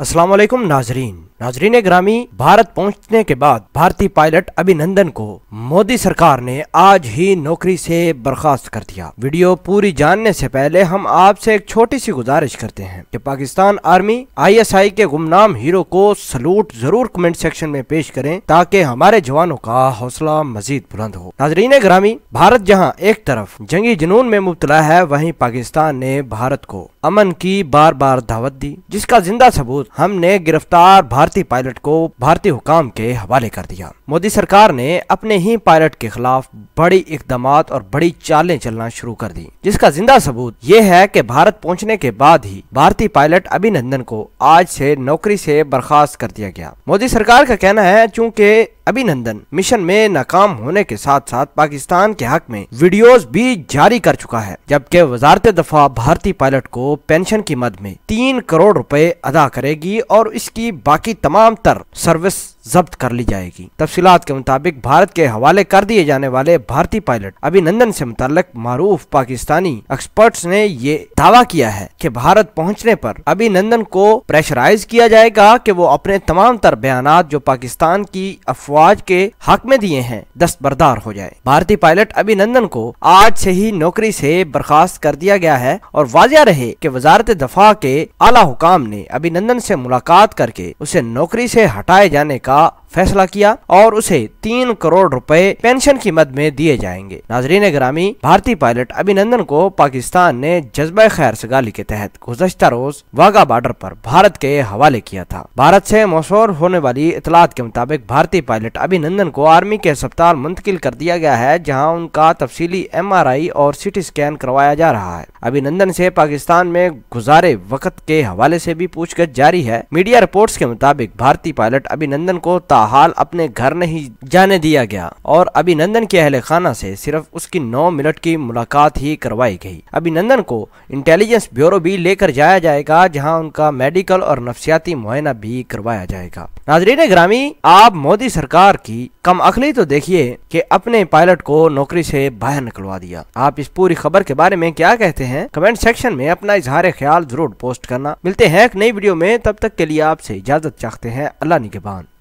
असलम नाजरीन नाजरीन ग्रामी भारत पहुंचने के बाद भारतीय पायलट अभिनंदन को मोदी सरकार ने आज ही नौकरी से बर्खास्त कर दिया वीडियो पूरी जानने से पहले हम आपसे एक छोटी सी गुजारिश करते हैं कि पाकिस्तान आर्मी आईएसआई के गुमनाम हीरो को सलूट जरूर कमेंट सेक्शन में पेश करें ताकि हमारे जवानों का हौसला मजीद बुलंद हो नाजरीन ग्रामी भारत जहाँ एक तरफ जंगी जुनून में मुबतला है वही पाकिस्तान ने भारत को अमन की बार बार दावत दी जिसका जिंदा सबूत हमने गिरफ्तार भारतीय पायलट को भारतीय हुकाम के हवाले कर दिया मोदी सरकार ने अपने ही पायलट के खिलाफ बड़ी इकदाम और बड़ी चालें चलना शुरू कर दी जिसका जिंदा सबूत ये है कि भारत पहुंचने के बाद ही भारतीय पायलट अभिनंदन को आज से नौकरी से बर्खास्त कर दिया गया मोदी सरकार का कहना है चूँकि अभिनंदन मिशन में नाकाम होने के साथ साथ पाकिस्तान के हक में वीडियोस भी जारी कर चुका है जबकि वजारत दफा भारतीय पायलट को पेंशन की मद में तीन करोड़ रुपए अदा करेगी और इसकी बाकी तमाम तर सर्विस जब्त कर ली जाएगी तफसीत के मुताबिक भारत के हवाले कर दिए जाने वाले भारतीय पायलट अभिनंदन से मुतल मारूफ पाकिस्तानी एक्सपर्ट्स ने ये दावा किया है की भारत पहुँचने पर अभिनंदन को प्रेशराइज किया जाएगा की वो अपने तमाम तर बयान जो पाकिस्तान की अफवाज के हक में दिए हैं दस्तबरदार हो जाए भारतीय पायलट अभिनंदन को आज से ही नौकरी से बर्खास्त कर दिया गया है और वाजिया रहे कि वजारत दफा के आला हुकाम ने अभिनंदन से मुलाकात करके उसे नौकरी से हटाए जाने का あ。फैसला किया और उसे तीन करोड़ रुपए पेंशन की मद में दिए जाएंगे नाजरीन ग्रामी भारतीय पायलट अभिनंदन को पाकिस्तान ने जज्बा खैर सगाली के तहत गुजशत रोज वाघा बॉर्डर पर भारत के हवाले किया था भारत से मशहूर होने वाली इतलात के मुताबिक भारतीय पायलट अभिनंदन को आर्मी के अस्पताल मुंतकिल कर दिया गया है जहाँ उनका तफसीली एम आर आई और सिटी स्कैन करवाया जा रहा है अभिनंदन से पाकिस्तान में गुजारे वक्त के हवाले से भी पूछगछ जारी है मीडिया रिपोर्ट्स के मुताबिक भारतीय पायलट अभिनंदन को ता बहाल अपने घर नहीं जाने दिया गया और अभिनंदन के अहल खाना से सिर्फ उसकी नौ मिनट की मुलाकात ही करवाई गई अभिनंदन को इंटेलिजेंस ब्यूरो भी लेकर जाया जाएगा जहाँ उनका मेडिकल और नफसियाती मुआयना भी करवाया जाएगा नाजरीन ग्रामी आप मोदी सरकार की कम अखली तो देखिए कि अपने पायलट को नौकरी से बाहर निकलवा दिया आप इस पूरी खबर के बारे में क्या कहते हैं कमेंट सेक्शन में अपना इजहार ख्याल जरूर पोस्ट करना मिलते हैं एक नई वीडियो में तब तक के लिए आपसे इजाजत चाहते हैं अल्लाह निगेबान